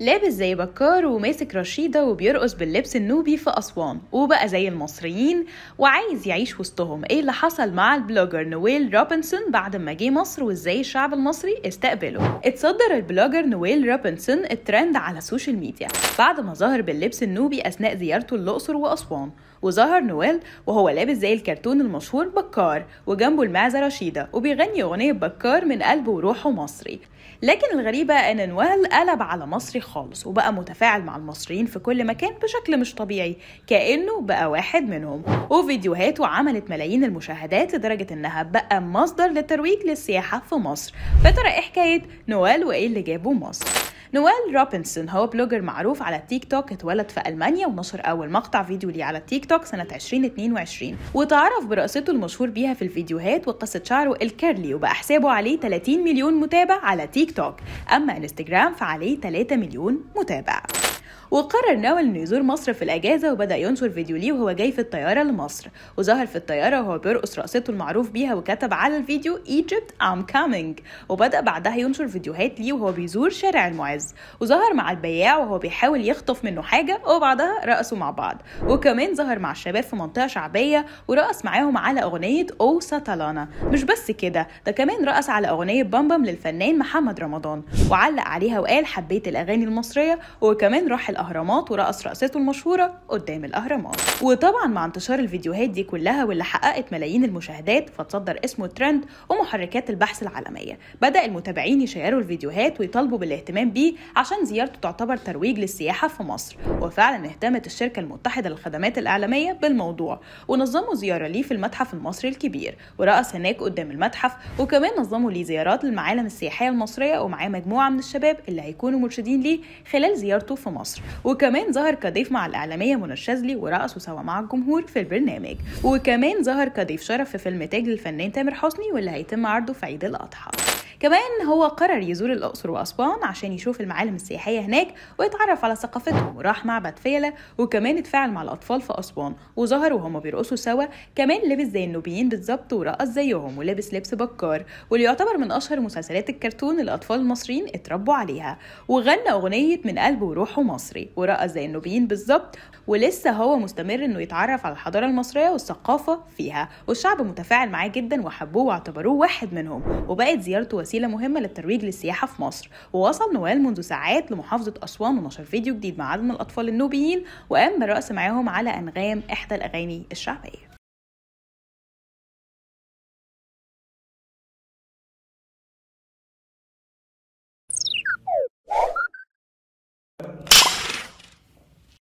لابس زي بكار وماسك رشيدة وبيرقص باللبس النوبي في أسوان وبقى زي المصريين وعايز يعيش وسطهم ايه اللي حصل مع البلوجر نويل روبنسون بعد ما جه مصر وازاي الشعب المصري استقبله اتصدر البلوجر نويل روبنسون الترند على السوشيال ميديا بعد ما ظهر باللبس النوبي أثناء زيارته الأقصر وأسوان وظهر نويل وهو لابس زي الكرتون المشهور بكار وجنبه المعزة رشيدة وبيغني أغنية بكار من قلبه وروحه مصري لكن الغريبة أن نويل قلب على مصري خالص وبقى متفاعل مع المصريين في كل مكان بشكل مش طبيعي كأنه بقى واحد منهم وفيديوهاته عملت ملايين المشاهدات لدرجة إنها بقى مصدر للترويج للسياحة في مصر فترى إيه حكاية نوال وإيه اللي جابه مصر نويل روبنسون هو بلوجر معروف على التيك توك اتولد في ألمانيا ونشر أول مقطع فيديو ليه على التيك توك سنة 2022 وتعرف برقصته المشهور بيها في الفيديوهات وقصة شعره الكيرلي وبقى حسابه عليه 30 مليون متابع على تيك توك أما انستجرام فعليه 3 مليون متابع وقرر ناول انه يزور مصر في الاجازه وبدا ينشر فيديو ليه وهو جاي في الطياره لمصر وظهر في الطياره وهو بيرقص رقصته المعروف بيها وكتب على الفيديو ايجيبت ام كامينج وبدا بعدها ينشر فيديوهات ليه وهو بيزور شارع المعز وظهر مع البياع وهو بيحاول يخطف منه حاجه وبعدها رقصوا مع بعض وكمان ظهر مع الشباب في منطقه شعبيه ورقص معاهم على اغنيه او oh, ساتالانا مش بس كده ده كمان رقص على اغنيه بامبم للفنان محمد رمضان وعلق عليها وقال حبيت الاغاني المصريه وكمان راح الأهرامات ورقص رقصته المشهورة قدام الأهرامات وطبعا مع انتشار الفيديوهات دي كلها واللي حققت ملايين المشاهدات فتصدر اسمه ترند ومحركات البحث العالمية بدأ المتابعين يشيروا الفيديوهات ويطالبوا بالاهتمام بيه عشان زيارته تعتبر ترويج للسياحة في مصر وفعلا اهتمت الشركة المتحدة للخدمات الإعلامية بالموضوع ونظموا زيارة ليه في المتحف المصري الكبير ورقص هناك قدام المتحف وكمان نظموا ليه زيارات للمعالم السياحية المصرية ومعاه مجموعة من الشباب اللي هيكونوا مرشدين ليه خلال زيارته في مصر وكمان ظهر كضيف مع الإعلامية منى الشاذلي ورقصوا سوا مع الجمهور في البرنامج وكمان ظهر كضيف شرف في فيلم تاج للفنان تامر حسني واللي هيتم عرضه في عيد الأضحى كمان هو قرر يزور الأقصر وأسوان عشان يشوف المعالم السياحية هناك ويتعرف على ثقافتهم وراح معبد فيلة وكمان اتفاعل مع الأطفال في أسوان وظهر وهما بيرقصوا سوا كمان لبس زي النوبيين بالظبط ورقص زيهم ولبس لبس بكار واللي يعتبر من أشهر مسلسلات الكرتون اللي الأطفال المصريين اتربوا عليها وغنى أغنية من قلبه وروحه مصري ورقص زي النوبيين بالظبط ولسه هو مستمر إنه يتعرف على الحضارة المصرية والثقافة فيها والشعب متفاعل معاه جدا وحبوه واعتبروه واحد منهم وبقت زيارته وسيلة مهمة للترويج للسياحة في مصر ووصل نوال منذ ساعات لمحافظة أسوان ونشر فيديو جديد مع عدد من الأطفال النوبيين وقام بالرقص معاهم على أنغام إحدى الأغاني الشعبية